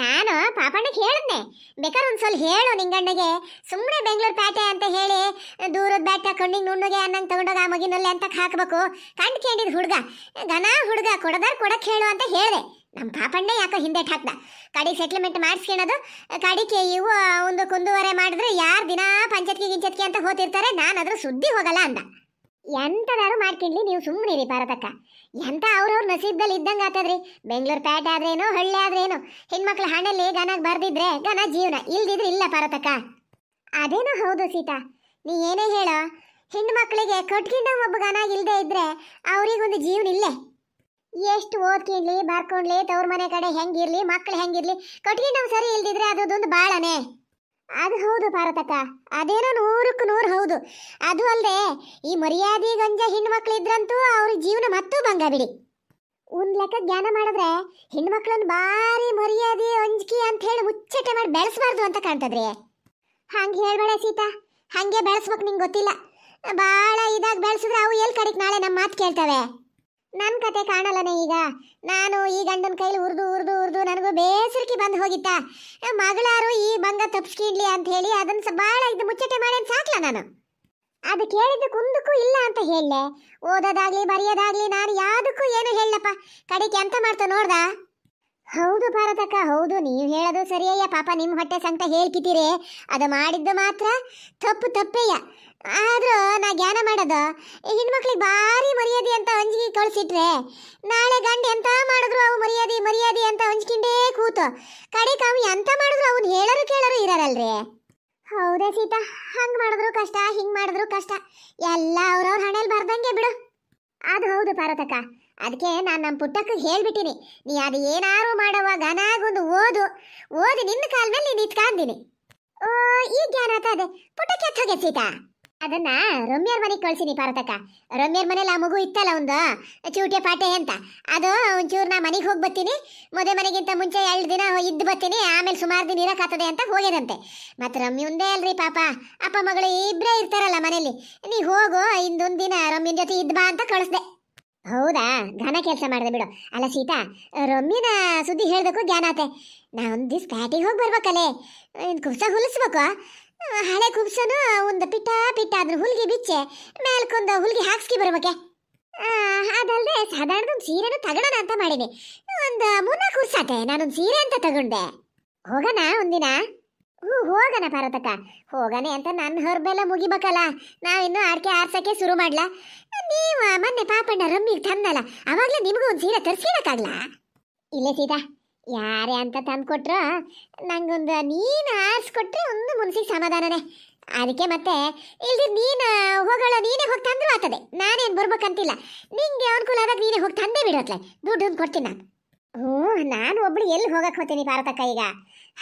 ನಾನು ಪಾಪಣ್ಣಗೆ ಹೇಳಿದ್ನೆ ಬೇಕಾದ್ರೆ ಒಂದು ಸ್ವಲ್ಪ ಹೇಳು ನಿಂಗಣ್ಣಗೆ ಸುಮ್ಮನೆ ಬೆಂಗಳೂರು ಪ್ಯಾಟೆ ಅಂತ ಹೇಳಿ ದೂರದ ಬ್ಯಾಟ್ ಕಣ್ಣಿಗೆ ನುಣ್ಣಗೆ ಅನ್ನಂಗೆ ತಗೊಂಡೋಗ ಆ ಮಗಿನಲ್ಲಿ ಅಂತ ಹಾಕಬೇಕು ಕಂಡು ಕೇಳಿದ ಹುಡುಗ ಘನ ಹುಡುಗ ಕೊಡದಾರ್ ಕೊಡಕ್ಕೆ ಹೇಳು ಅಂತ ಹೇಳಿದೆ ನಮ್ಮ ಪಾಪಣ್ಣ ಯಾಕೋ ಹಿಂದೆ ಹಾಕ್ದ ಕಡಿ ಸೆಟ್ಲ್ಮೆಂಟ್ ಮಾಡಿಸ್ಕೊಳ್ಳೋದು ಕಡಿಕೆ ಇವು ಒಂದು ಕುಂದುವರೆ ಮಾಡಿದ್ರೆ ಯಾರು ದಿನ ಪಂಚಾಯತ್ಗೆ ಗಿಂಚತ್ಕಿ ಅಂತ ಹೋತಿರ್ತಾರೆ ನಾನು ಅದ್ರ ಸುದ್ದಿ ಹೋಗಲ್ಲ ಅಂದ ಎಂಥದಾರು ಮಾಡ್ಕಿಡ್ಲಿ ನೀವು ಸುಮ್ಮನಿರಿ ಭಾರತಕ್ಕ ಎಂಥ ಅವ್ರವ್ರ ನಸೀಬ್ದಲ್ಲಿ ಇದ್ದಂಗೆ ರೀ ಬೆಂಗಳೂರು ಪ್ಯಾಟ್ ಆದ್ರೇನೋ ಹಳ್ಳಿ ಆದ್ರೇನೋ ಹೆಣ್ಮಕ್ಳು ಹಣಲ್ಲಿ ಗನ ಬರ್ದಿದ್ರೆ ಗನ ಜೀವನ ಇಲ್ದಿದ್ರೆ ಇಲ್ಲ ಭಾರತಕ್ಕ ಅದೇನೋ ಹೌದು ಸೀತಾ ನೀ ಏನೇ ಹೇಳೋ ಹೆಣ್ಣು ಮಕ್ಕಳಿಗೆ ಒಬ್ಬ ಗನ ಇಲ್ಲದೆ ಇದ್ರೆ ಅವ್ರಿಗೊಂದು ಜೀವನ ಇಲ್ಲೇ ಎಷ್ಟು ಓದ್ಕಿಡ್ಲಿ ಬರ್ಕೊಂಡ್ಲಿ ತವ್ರ ಮನೆ ಕಡೆ ಹೆಂಗಿರ್ಲಿ ಮಕ್ಳು ಹೆಂಗಿರ್ಲಿ ಕಟ್ಕಿಂದ ಸರಿ ಇಲ್ದಿದ್ರೆ ಅದೊಂದು ಬಾಳನೆ ಅದು ಹೌದು ಭಾರತಕ್ಕ ಅದೇನೋ ನೂರಕ್ಕೂ ನೂರು ಹೌದು ಅದು ಅಲ್ಲದೆ ಈ ಮರ್ಯಾದಿ ಗಂಜ ಹೆಣ್ಮಕ್ಳು ಇದ್ರಂತೂ ಅವ್ರ ಜೀವನ ಮತ್ತೂ ಭಂಗ ಬಿಡಿ ಒಂದ್ ಲೆಕ್ಕ ಜ್ಞಾನ ಮಾಡಿದ್ರೆ ಹೆಣ್ಮಕ್ಳನ್ನ ಭಾರಿ ಮರ್ಯಾದಿ ಅಂಜಿಕೆ ಅಂತ ಹೇಳಿ ಮುಚ್ಚಟೆ ಮಾಡಿ ಬೆಳೆಸಬಾರ್ದು ಅಂತ ಕಾಣ್ತದ್ರಿ ಹಂಗೆ ಹೇಳ್ಬೇಡ ಸೀತಾ ಹಂಗೆ ಬೆಳೆಸ್ಬೇಕು ನಿಂಗೆ ಗೊತ್ತಿಲ್ಲ ಭಾಳ ಇದಾಗಿ ಬೆಳೆಸಿದ್ರೆ ಅವು ಎಲ್ಲಿ ಕಡೆಗೆ ನಾಳೆ ನಮ್ಮ ಮಾತು ಕೇಳ್ತವೆ ನನ್ನ ಕತೆ ಕಾಣಲ್ಲನೇ ಈಗ ನಾನು ಈ ಗಂಡನ ಕೈಲಿ ಉರ್ದು ಉರ್ದು ಉರ್ದು ನನಗೂ ಬೇಸರಿಕೆ ಬಂದು ಹೋಗಿತ್ತಾ ಮಗಳಾರು ಈ ಭಂಗ ತಪ್ಪಿಸ್ಕಿಡ್ಲಿ ಅಂತ ಹೇಳಿ ಅದನ್ನ ಭಾಳ ಇದು ಮುಚ್ಚಟೆ ಮಾಡಿ ಸಾಕ್ಲ ನಾನು ಅದು ಕೇಳಿದ್ದು ಕುಂದಕ್ಕೂ ಇಲ್ಲ ಅಂತ ಹೇಳಲೆ ಓದೋದಾಗ್ಲಿ ಬರೆಯೋದಾಗ್ಲಿ ನಾನು ಯಾವುದಕ್ಕೂ ಏನು ಹೇಳಪ್ಪ ಕಡೆಗೆ ಎಂತ ಮಾಡ್ತಾ ನೋಡ್ದಾ ಹೌದು ಭಾರತಕ್ಕ ಹೌದು ನೀವು ಹೇಳೋದು ಸರಿಯಯ್ಯ ಪಾಪ ನಿಮ್ಮ ಹೊಟ್ಟೆ ಸಂತ ಹೇಳ್ಕಿದ್ದೀರಿ ಅದು ಮಾಡಿದ್ದು ಮಾತ್ರ ತಪ್ಪು ತಪ್ಪೇಯ ಆದರೂ ನಾ ಜ್ಞಾನ ಮಾಡೋದು ಹೆಣ್ಮಕ್ಳಿಗೆ ಭಾರಿ ಮರ್ಯಾದಿ ಅಂತ ಅಂಜಿಗೆ ಕಳಿಸಿಟ್ರೆ ನಾಳೆ ಗಂಡು ಎಂತ ಮಾಡಿದ್ರು ಅವು ಮರ್ಯಾದಿ ಮರ್ಯಾದಿ ಅಂತ ಹಂಚ್ಕೊಂಡೇ ಕೂತು ಕಡೆ ಕಾವು ಎಂತ ಮಾಡಿದ್ರು ಅವನು ಹೇಳರು ಕೇಳರು ಇರಲ್ರಿ ಹೌದೇ ಸೀತಾ ಹಂಗೆ ಮಾಡಿದ್ರು ಕಷ್ಟ ಹಿಂಗೆ ಮಾಡಿದ್ರು ಕಷ್ಟ ಎಲ್ಲ ಅವ್ರವ್ರ ಹಣೆಯಲ್ಲಿ ಬರ್ದಂಗೆ ಬಿಡು ಅದು ಹೌದು ಪಾರತಕ್ಕ ಅದಕ್ಕೆ ನಾನು ನಮ್ಮ ಪುಟ್ಟಕ್ಕ ಹೇಳ್ಬಿಟ್ಟಿನಿ ನೀ ಅದು ಏನಾರು ಮಾಡೋವಾಗ ನಾಗೊಂದು ಓದು ಓದಿ ನಿನ್ನ ಕಾಲದಲ್ಲಿ ಮೇಲೆ ನೀನು ಓ ಈಗ ಏನಾಗ್ತದೆ ಪುಟ್ಟಕ್ಕೆ ಎತ್ತ ಸೀತಾ ಅದನ್ನ ರಮ್ಯಾರ್ ಮನೆಗೆ ಕಳ್ಸಿನಿ ಪಾರತಕ್ಕ ರಮ್ಯಾರ್ ಮನೇಲಿ ಆ ಮಗು ಇತ್ತಲ್ಲ ಒಂದು ಚೂಟೆ ಪಾಟೆ ಅಂತ ಅದು ಒಂಚೂರು ನಾ ಮನೆಗೆ ಹೋಗಿ ಬರ್ತೀನಿ ಮೊದಲ ಮನೆಗಿಂತ ಮುಂಚೆ ಎರಡು ದಿನ ಇದ್ದು ಬರ್ತೀನಿ ಆಮೇಲೆ ಸುಮಾರು ದಿನ ಇರೋಕ್ಕಾಗ್ತದೆ ಅಂತ ಹೋಗ್ಯದಂತೆ ಮತ್ತು ರಮ್ಯ ಒಂದೇ ಅಲ್ರಿ ಪಾಪ ಅಪ್ಪ ಮಗಳು ಇಬ್ಬರೇ ಇರ್ತಾರಲ್ಲ ಮನೇಲಿ ನೀ ಹೋಗು ಇಂದೊಂದು ದಿನ ರಮ್ಯನ ಜೊತೆ ಇದ್ದು ಬಾ ಅಂತ ಕಳಿಸ್ದೆ ಹೌದಾ ಘನ ಕೆಲಸ ಮಾಡಿದೆ ಬಿಡು ಅಲ್ಲ ಸೀತಾ ರಮ್ಯನ ಸುದ್ದಿ ಹೇಳಬೇಕು ಜ್ಞಾನ ಆತೆ ನಾ ಒಂದು ದಿವ್ಸ ಪ್ಯಾಟಿಗೆ ಹೋಗಿ ಬರ್ಬೇಕಲ್ಲೇ ಕುಸ ಹುಲಿಸ್ಬೇಕು ಹಳೆ ಕುಬ್ಸನು ಒಂದು ಪಿಟ್ಟ ಪಿಟ್ಟ ಅದ್ರ ಹುಲ್ಗಿ ಬಿಚ್ಚೆ ಮೇಲ್ಕೊಂದು ಹುಲ್ಗಿ ಹಾಕ್ಸ್ಕಿ ಬರ್ಬೇಕೆ ಅದಲ್ಲದೆ ಸಾಧಾರಣದೊಂದು ಸೀರೆನು ತಗೊಳ್ಳೋಣ ಅಂತ ಮಾಡಿದೆ ಒಂದು ಮೂರ್ನಾಲ್ಕು ವರ್ಷ ನಾನೊಂದು ಸೀರೆ ಅಂತ ತಗೊಂಡೆ ಹೋಗೋಣ ಒಂದಿನ ಹ್ಞೂ ಹೋಗೋಣ ಪಾರ್ವತಕ್ಕ ಹೋಗಣೆ ಅಂತ ನನ್ನ ಹೊರಬೆಲ್ಲ ಮುಗಿಬೇಕಲ್ಲ ನಾವಿನ್ನು ಆರ್ಕೆ ಆರ್ಸಕ್ಕೆ ಶುರು ಮಾಡ್ಲಾ ನೀವು ಮೊನ್ನೆ ಪಾಪಣ್ಣ ರಮ್ಮಿಗೆ ತಂದಲ್ಲ ಅವಾಗಲೇ ನಿಮಗೂ ಒಂದು ಸೀರೆ ತರಿಸ್ಕೊಳಕ್ಕಾಗ್ಲಾ ಇಲ್ಲೇ ಸೀದಾ ಯಾರೇ ಅಂತ ತಂದ್ಕೊಟ್ರು ನಂಗೊಂದು ನೀನು ಆರಿಸ್ಕೊಟ್ರೆ ಒಂದು ಮುನ್ಸಿಗೆ ಸಮಾಧಾನನೇ ಅದಕ್ಕೆ ಮತ್ತೆ ಇಲ್ಲಿ ನೀನು ಹೋಗೋಳು ನೀನೇ ಹೋಗಿ ತಂದ್ರು ಆತದೆ ನಾನೇನು ಬರ್ಬೇಕಂತಿಲ್ಲ ನಿಂಗೆ ಅನುಕೂಲ ಆದಾಗ ನೀನೇ ಹೋಗಿ ತಂದೇ ಬಿಡೋತ್ಲೆ ದುಡ್ಡು ಕೊಡ್ತೀನಿ ನಾನು ಹ್ಞೂ ನಾನು ಒಬ್ಳು ಎಲ್ಲಿ ಹೋಗಕ್ಕೆ ಹೋಗ್ತೀನಿ ಭಾರತಕ್ಕ ಈಗ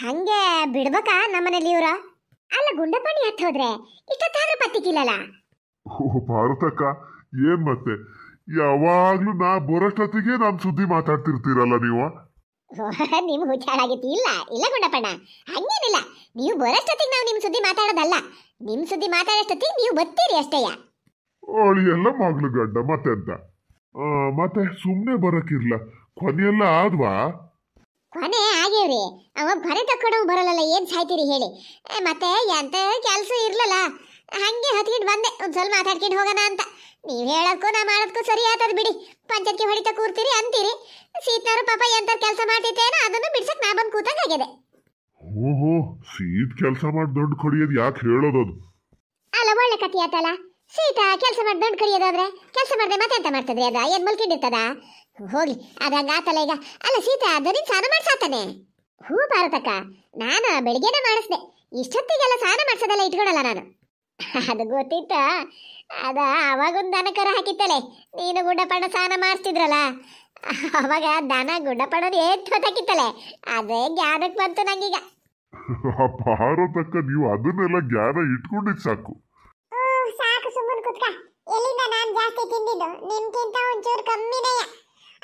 ಹಾಗೆ ಬಿಡ್ಬೇಕಾ ನಮ್ಮನೇಲಿ ಇವರ ಅಲ್ಲ ಗುಂಡಪಾಣಿ ಹತ್ತು ಹೋದ್ರೆ ಇಷ್ಟೊತ್ತಾದ್ರೂ ಪತ್ತಿಕ್ಕಿಲ್ಲಲ್ಲ ಓ ಭಾರತಕ್ಕ ಏನ್ ಮತ್ತೆ ಯಾವಾಗ್ಲೂ ನಾ ಬರೋಷ್ಟೊತ್ತಿಗೆ ನಮ್ಮ ಸುದ್ದಿ ಮಾತಾಡ್ತಿರ್ತೀರಲ್ಲ ನೀವು ನಿಮ್ ಹುಚ್ಚಾಳಾಗಿತ್ತು ಇಲ್ಲ ಇಲ್ಲ ಗುಂಡಪ್ಪಣ್ಣ ಹಂಗೇನಿಲ್ಲ ನೀವು ಬರೋಷ್ಟೊತ್ತಿಗೆ ನಾವು ನಿಮ್ ಸುದ್ದಿ ಮಾತಾಡೋದಲ್ಲ ನಿಮ್ ಸುದ್ದಿ ಮಾತಾಡೋಷ್ಟೊತ್ತಿಗೆ ನೀವು ಬರ್ತೀರಿ ಅಷ್ಟೇಯ ಅವಳಿಗೆಲ್ಲ ಮಗಳು ಗಡ್ಡ ಅಂತ ಮತ್ತೆ ಸುಮ್ಮನೆ ಬರಕ್ಕಿರ್ಲ ಕೊನೆಯೆಲ್ಲ ಆದ್ವಾ ಕೊನೆ ಆಗೇವ್ರಿ ಅವ ಬರೆ ತಕ್ಕೊಂಡು ಬರಲ್ಲ ಏನ್ ಸಾಯ್ತೀರಿ ಹೇಳಿ ಮತ್ತೆ ಎಂತ ಕೆಲಸ ಇರ್ಲಲ್ಲ ಹಂಗೆ ಹತ್ಕಿಟ್ಟು ಬಂದೆ ಒಂದ್ ಸ್ವಲ್ಪ ಮಾತಾಡ್ಕೊಂಡು ಹೋಗೋಣ ಅಂತ ನೀವ್ ಹೇಳೋದಕ್ಕೂ ನಾ ಮಾಡೋದಕ್ಕೂ ಸರಿ ಆತದ ಬಿಡಿ ಪಂಚಾಯತ್ಗೆ ಹೊಡಿತಾ ಕೂರ್ತೀರಿ ಅಂತೀರಿ ಸೀತಾರು ಪಾಪ ಎಂತ ಕೆಲಸ ಮಾಡ್ತಿತ್ತೇನೋ ಅದನ್ನು ಬಿಡ್ಸಕ್ ನಾ ಬಂದು ಕೂತಂಗಾಗಿದೆ ಓಹೋ ಸೀದ್ ಕೆಲಸ ಮಾಡಿ ದೊಡ್ಡ ಕಡಿಯೋದು ಯಾಕೆ ಹೇಳೋದು ಅಲ್ಲ ಒಳ್ಳೆ ಕಥೆ ಆತಲ್ಲ ಸೀತಾ ಕೆಲಸ ಮಾಡಿ ದೊಡ್ಡ ಕಡಿಯೋದಾದ್ರೆ ಕೆಲಸ ಮಾಡದೆ ಮತ್ತೆ ಎಂತ ಮಾಡ್ತದ್ರಿ ಅದ ಏನ್ ಮಲ್ಕೊಂಡಿರ್ತದ ಹೋಗ್ಲಿ ಅದ ಆತಲ್ಲ ಈಗ ಅಲ್ಲ ಸೀತಾ ಅದರಿಂದ ಸ್ನಾನ ಮಾಡ್ಸಾತಾನೆ ಹೂ ಭಾರತಕ್ಕ ನಾನು ಬೆಳಿಗ್ಗೆನೆ ಮಾಡಿಸ್ದೆ ಇಷ್ಟೊತ್ತಿಗೆಲ್ಲ ಸ್ನಾನ ಮಾಡ್ಸೋದೆಲ್ಲ ಇಟ್ಕೊಳಲ್ಲ ನಾನು ಅದು ಗೊತ್ತಿತ್ತ ಅದ ಅವಾಗೊಂದು ದನಕರ ಹಾಕಿತ್ತಲೆ ನೀನು ಗುಡ್ಡಪಣ ಸ್ನಾನ ಮಾಡ್ತಿದ್ರಲ್ಲ ಅವಾಗ ದನ ಗುಡ್ಡಪಣದ ಏತ್ ಹೊತ್ತಾಕಿತ್ತಲೆ ಅದೇ ಜ್ಞಾನಕ್ಕೆ ಬಂತು ನಂಗೀಗ ಭಾರತಕ್ಕ ನೀವು ಅದನ್ನೆಲ್ಲ ಜ್ಞಾನ ಇಟ್ಕೊಂಡಿದ್ ಸಾಕು ಸಾಕು ಸುಮ್ಮನೆ ಕುತ್ಕ ಎಲ್ಲಿಂದ ನಾನು ಜಾಸ್ತಿ ತಿಂದಿದ್ದು ನಿಮ್ಗಿಂತ ಒಂಚೂರು ಕಮ್ಮಿನೆಯ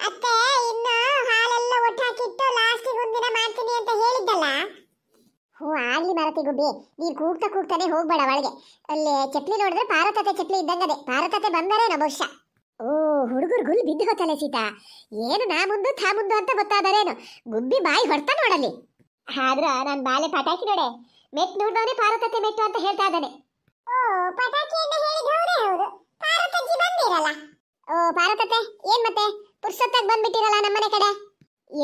ಅತ್ತೆ ಇನ್ನು ಹಾಲೆಲ್ಲ ಒಟ್ಟಾಕಿಟ್ಟು ಲಾಸ್ಟಿಗೆ ಒಂದಿನ ಮಾಡ್ತೀನಿ ಅಂತ ಹೇಳಿದ್ದಲ್ಲ ಹ್ಞೂ ಆಗಲಿ ಮಾರತಿ ಗುಬ್ಬಿ ನೀನು ಕೂಗ್ತಾ ಕೂಗ್ತಾನೆ ಹೋಗ್ಬೇಡ ಒಳಗೆ ಅಲ್ಲಿ ಚಪ್ಲಿ ನೋಡಿದ್ರೆ ಪಾರತತೆ ಚಪ್ಲಿ ಇದ್ದಂಗದೆ ಪಾರತತೆ ಬಂದರೇನೋ ಬಹುಶಃ ಓ ಹುಡುಗರು ಗುಲ್ ಬಿದ್ದು ಹೋತಲೆ ಸೀತಾ ಏನು ನಾ ಮುಂದು ಥಾ ಮುಂದು ಅಂತ ಗೊತ್ತಾದರೇನು ಗುಬ್ಬಿ ಬಾಯಿ ಹೊಡ್ತಾ ನೋಡಲಿ ಆದ್ರೆ ನಾನು ಬಾಲೆ ಪಟಾಕಿ ನೋಡೆ ಮೆಟ್ ನೋಡ್ದವನೇ ಪಾರತತೆ ಮೆಟ್ಟು ಅಂತ ಹೇಳ್ತಾ ಇದ್ದಾನೆ ಓ ಪಟಾಕಿ ಅಂತ ಹೇಳಿದ್ರೆ ಹೌದು ಪಾರತಜ್ಜಿ ಬಂದಿರಲ್ಲ ಓ ಪಾರತತೆ ಏನ್ ಮತ್ತೆ ಪುರ್ಸತ್ತಾಗಿ ಬಂದ್ಬಿಟ್ಟಿರಲ್ಲ ನಮ್ಮನೆ ಕಡೆ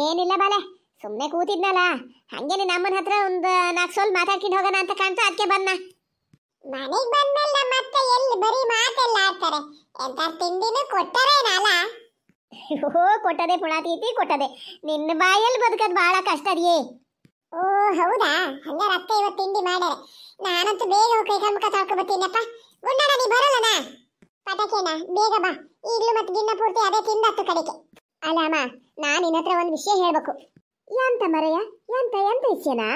ಏನಿಲ್ಲ ಬಾಲೆ ಸುಮ್ಮನೆ ಕೂತಿದ್ನಲ್ಲ ಹಂಗೇನೆ ನಮ್ಮನ ಹತ್ರ ಒಂದು ನಾಲ್ಕು ಸೋಲ್ ಮಾತಾಡ್ಕೊಂಡು ಹೋಗೋಣ ಅಂತ ಕಾಣ್ತಾ ಅದಕ್ಕೆ ಬಂದ ಮನೆಗೆ ಬಂದಲ್ಲ ಮತ್ತೆ ಎಲ್ಲಿ ಬರೀ ಮಾತೆಲ್ಲ ಆಡ್ತಾರೆ ಎಂತ ಕೊಟ್ಟರೆ ನಾಲ ಓ ಕೊಟ್ಟದೆ ಪುಣಾತೀತಿ ಕೊಟ್ಟದೆ ನಿನ್ನ ಬಾಯಲ್ಲಿ ಬದುಕೋದು ಬಹಳ ಕಷ್ಟ ರೀ ಓ ಹೌದಾ ಹಂಗಾರೆ ಅತ್ತೆ ಇವತ್ತು ತಿಂಡಿ ಮಾಡ್ಯಾರೆ ನಾನಂತೂ ಬೇಗ ಹೋಗಿ ಕೈ ಕಮ್ಮಕ ತಾಳ್ಕೊಬತ್ತೀನಪ್ಪ ಗುಂಡಣ ನೀ ಬರಲ್ಲನ ಪಟಕೇನ ಬೇಗ ಬಾ ಈಗಲೂ ಮತ್ತೆ ಗಿಣ್ಣ ಪೂರ್ತಿ ಅದೇ ತಿಂದತ್ತು ಕಡೆಗೆ ಅಲ್ಲಮ್ಮ ನಾನು ನಿನ್ನ ಹತ್ರ ಒಂದು ವಿಷಯ ಹೇಳಬೇಕು ಯಾಂತ ಮರೆಯ ಯಾಂತ ಎಂತ ಇಸ್ಯನಾ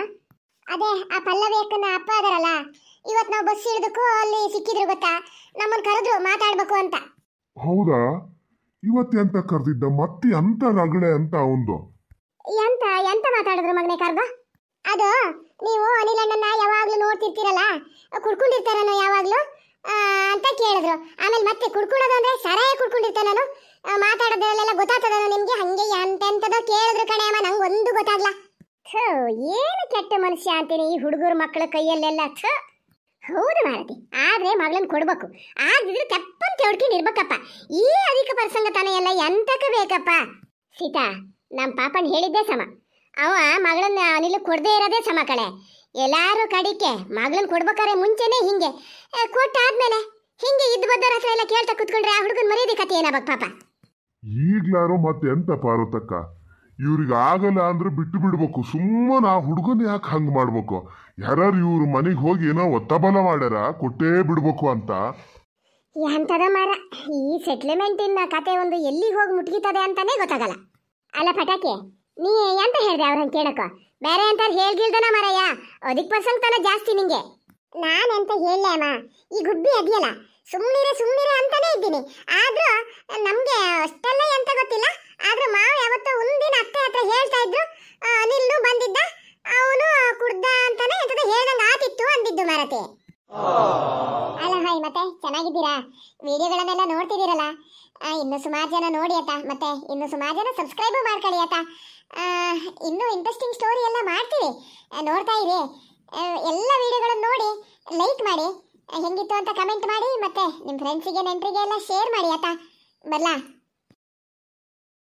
ಅದೇ ಆ ಪಲ್ಲವಿ ಅಕ್ಕನ ಅಪ್ಪ ಅದರಲ್ಲ ಇವತ್ತು ನಾವು ಬಸ್ ಇಳಿದಕ್ಕೂ ಅಲ್ಲಿ ಸಿಕ್ಕಿದ್ರು ಗೊತ್ತಾ ನಮ್ಮನ್ನು ಕರೆದ್ರು ಮಾತಾಡಬೇಕು ಅಂತ ಹೌದಾ ಇವತ್ತು ಅಂತ ಕರೆದಿದ್ದ ಮತ್ತೆ ಅಂತ ರಗಳೆ ಅಂತ ಒಂದು ಎಂತ ಎಂತ ಮಾತಾಡಿದ್ರು ಮಗನೇ ಕರ್ಗ ಅದು ನೀವು ಅನಿಲ್ ಅಣ್ಣನ ಯಾವಾಗ್ಲೂ ನೋಡ್ತಿರ್ತೀರಲ್ಲ ಕುಡ್ಕೊಂಡಿರ್ತಾರನೋ ಯಾವಾಗ್ಲೂ ಅಂತ ಕೇಳಿದ್ರು ಆಮೇಲೆ ಮತ್ತೆ ಕುಡ್ಕೊಳ್ಳೋದು ಅಂದ್ರೆ ಸರಾಯ ಕುಡ್ಕೊಂಡಿರ್ತಾನು ಮಾತಾಡೋದ್ರಲ್ಲೆಲ್ಲ ಗೊತ್ತಾಗ್ತದಲ್ಲ ನಿಮ್ಗೆ ಹಂಗೆ ಎಂತೆಂತದೋ ಕೇಳಿದ್ರು ಕಣೆ ಅಮ್ಮ ನಂಗೆ ಒಂದು ಗೊತ್ತಾಗ್ಲ ಥೂ ಏನು ಕೆಟ್ಟ ಮನುಷ್ಯ ಅಂತೀನಿ ಈ ಹುಡುಗರು ಮಕ್ಕಳ ಕೈಯಲ್ಲೆಲ್ಲ ಥೂ ಹೌದು ಮಾರತಿ ಆದ್ರೆ ಮಗಳನ್ನ ಕೊಡ್ಬೇಕು ಆದ್ರೆ ತಪ್ಪಂತ ಹುಡುಕಿ ಇರ್ಬೇಕಪ್ಪ ಈ ಅಧಿಕ ಪ್ರಸಂಗ ತಾನೇ ಎಲ್ಲ ಎಂತಕ ಬೇಕಪ್ಪ ಸೀತಾ ನಮ್ಮ ಪಾಪನ್ ಹೇಳಿದ್ದೆ ಸಮ ಅವ ಮಗಳನ್ನ ಅನಿಲ್ ಕೊಡದೇ ಇರೋದೇ ಸಮ ಕಳೆ ಎಲ್ಲರೂ ಕಡಿಕೆ ಮಗಳನ್ನ ಕೊಡ್ಬೇಕಾರೆ ಮುಂಚೆನೆ ಹಿಂಗೆ ಕೊಟ್ಟಾದ್ಮೇಲೆ ಹಿಂಗೆ ಇದ್ದು ಬದ್ದರ ಹತ್ರ ಎಲ್ಲ ಕೇಳ್ತಾ ಕುತ್ಕೊಂಡ್ರೆ ಆ ಹುಡುಗನ ಮರ್ಯಾದೆ ಕತೆ ಏನಾಗಬೇಕು ಪಾಪ ಈಗ್ಲಾರೋ ಮತ್ತೆ ಎಂತ ಪಾರ್ವತಕ್ಕ ಇವ್ರಿಗೆ ಆಗಲ್ಲ ಅಂದ್ರೆ ಬಿಟ್ಟು ಬಿಡ್ಬೇಕು ಸುಮ್ಮನೆ ಆ ಹುಡುಗನ ಯಾಕೆ ಹಂಗೆ ಮಾಡ್ಬೇಕು ಯಾರು ಇವ್ರ ಮನೆಗೆ ಹೋಗಿ ಏನೋ ಒತ್ತಬಲ ಮಾಡ್ಯಾರ ಕೊಟ್ಟೇ ಬಿಡ್ಬೇಕು ಅಂತ ಎಂತದ ಮಾರ ಈ ಸೆಟ್ಲ್ಮೆಂಟಿನ ಕತೆ ಒಂದು ಎಲ್ಲಿಗೆ ಹೋಗಿ ಮುಟ್ಗಿತದೆ ಅಂತಾನೆ ಗೊತ್ತಾಗಲ್ಲ ಅಲ್ಲ ಪಟಾಕಿ ನೀ ಎಂತ ಹೇಳ್ದೆ ಅವ್ರನ್ನ ಕೇಳಕ ಬೇರೆ ಅಂತ ಹೇಳ್ಗಿಲ್ದನ ಮಾರಯ್ಯ ಅದಕ್ಕೆ ಪರ್ಸೆಂಟ್ ತನ ಜಾಸ್ತಿ ನಿಂಗೆ ನಾನೆಂತ ಹೇಳಲೇ ಅಮ್ಮ ಈ ಗುಬ್ಬಿ ಅದೆಯಲ್ಲ ಸುಮ್ಮನಿರೆ ಸುಮ್ಮನಿರೆ ಅಂತಾನೆ ಇದ್ದೀನಿ ಆದ್ರೂ ನಮಗೆ ಅಷ್ಟೆಲ್ಲ ಎಂತ ಗೊತ್ತಿಲ್ಲ ಆದ್ರೂ ಮಾವ ಯಾವತ್ತೋ ಒಂದಿನ ಅತ್ತೆ ಹತ್ರ ಹೇಳ್ತಾ ಇದ್ರು ನಿಲ್ಲು ಬಂದಿದ್ದ ಅವನು ಕುಡ್ದ ಅಂತಾನೆ ಎಂತದ ಹೇಳ್ದಂಗ ಆತಿತ್ತು ಅಂದಿದ್ದು ಮರತೆ ಅಲ್ಲ ಹಾಯ್ ಮತ್ತೆ ಚೆನ್ನಾಗಿದ್ದೀರಾ ವಿಡಿಯೋಗಳನ್ನೆಲ್ಲ ನೋಡ್ತಿದ್ದೀರಲ್ಲ ಇನ್ನು ಸುಮಾರು ಜನ ನೋಡಿ ಅತ್ತ ಮತ್ತೆ ಇನ್ನು ಸುಮಾರು ಜನ ಸಬ್ಸ್ಕ್ರೈಬು ಮಾಡ್ಕೊಳ್ಳಿ ಅತ್ತ ಇನ್ನೂ ಇಂಟ್ರೆಸ್ಟಿಂಗ್ ಸ್ಟೋರಿ ಎಲ್ಲ ಮಾಡ್ತೀವಿ ನೋಡ್ತಾ ಇರಿ ಎಲ್ಲ ವಿಡಿಯೋಗಳನ್ನು ನೋಡಿ ಲೈಕ್ ಮಾಡಿ ಹೆಂಗಿತ್ತು ಅಂತ ಕಮೆಂಟ್ ಮಾಡಿ ಮತ್ತೆ ನಿಮ್ಮ ಫ್ರೆಂಡ್ಸಿಗೆ ನೆಂಟರಿಗೆಲ್ಲ ಶೇರ್ ಮಾಡಿ ಆಯ್ತಾ ಬರಲಾ